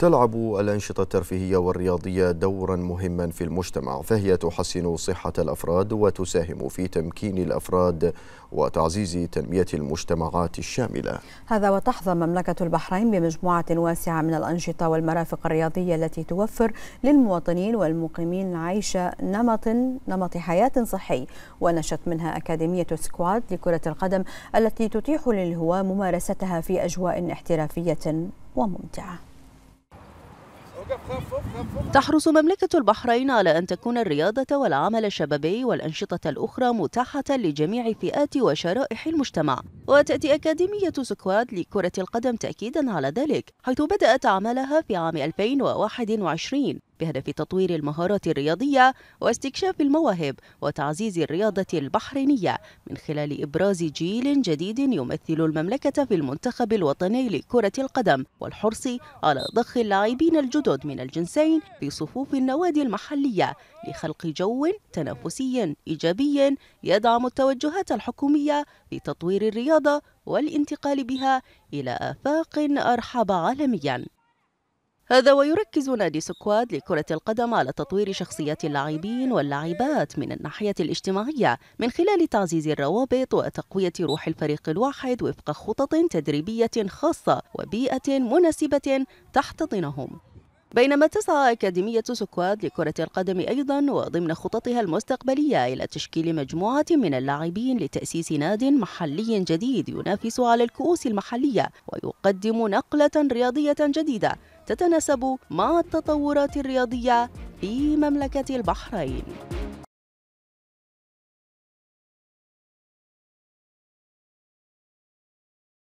تلعب الأنشطة الترفيهية والرياضية دورا مهما في المجتمع فهي تحسن صحة الأفراد وتساهم في تمكين الأفراد وتعزيز تنمية المجتمعات الشاملة هذا وتحظى مملكة البحرين بمجموعة واسعة من الأنشطة والمرافق الرياضية التي توفر للمواطنين والمقيمين عيش نمط نمط حياة صحي ونشط منها أكاديمية سكواد لكرة القدم التي تتيح للهواة ممارستها في أجواء احترافية وممتعة تحرص مملكة البحرين على أن تكون الرياضة والعمل الشبابي والأنشطة الأخرى متاحة لجميع فئات وشرائح المجتمع وتأتي أكاديمية سكواد لكرة القدم تأكيدا على ذلك حيث بدأت عملها في عام 2021 بهدف تطوير المهارات الرياضية واستكشاف المواهب وتعزيز الرياضة البحرينية من خلال إبراز جيل جديد يمثل المملكة في المنتخب الوطني لكرة القدم والحرص على ضخ اللاعبين الجدد من الجنسين في صفوف النوادي المحلية لخلق جو تنافسي إيجابي يدعم التوجهات الحكومية لتطوير الرياضة والانتقال بها إلى آفاق أرحب عالمياً هذا ويركز نادي سكواد لكرة القدم على تطوير شخصيات اللاعبين واللاعبات من الناحية الاجتماعية من خلال تعزيز الروابط وتقوية روح الفريق الواحد وفق خطط تدريبية خاصة وبيئة مناسبة تحتضنهم بينما تسعى أكاديمية سكواد لكرة القدم أيضا وضمن خططها المستقبلية إلى تشكيل مجموعة من اللاعبين لتأسيس ناد محلي جديد ينافس على الكؤوس المحلية ويقدم نقلة رياضية جديدة تتناسب مع التطورات الرياضية في مملكة البحرين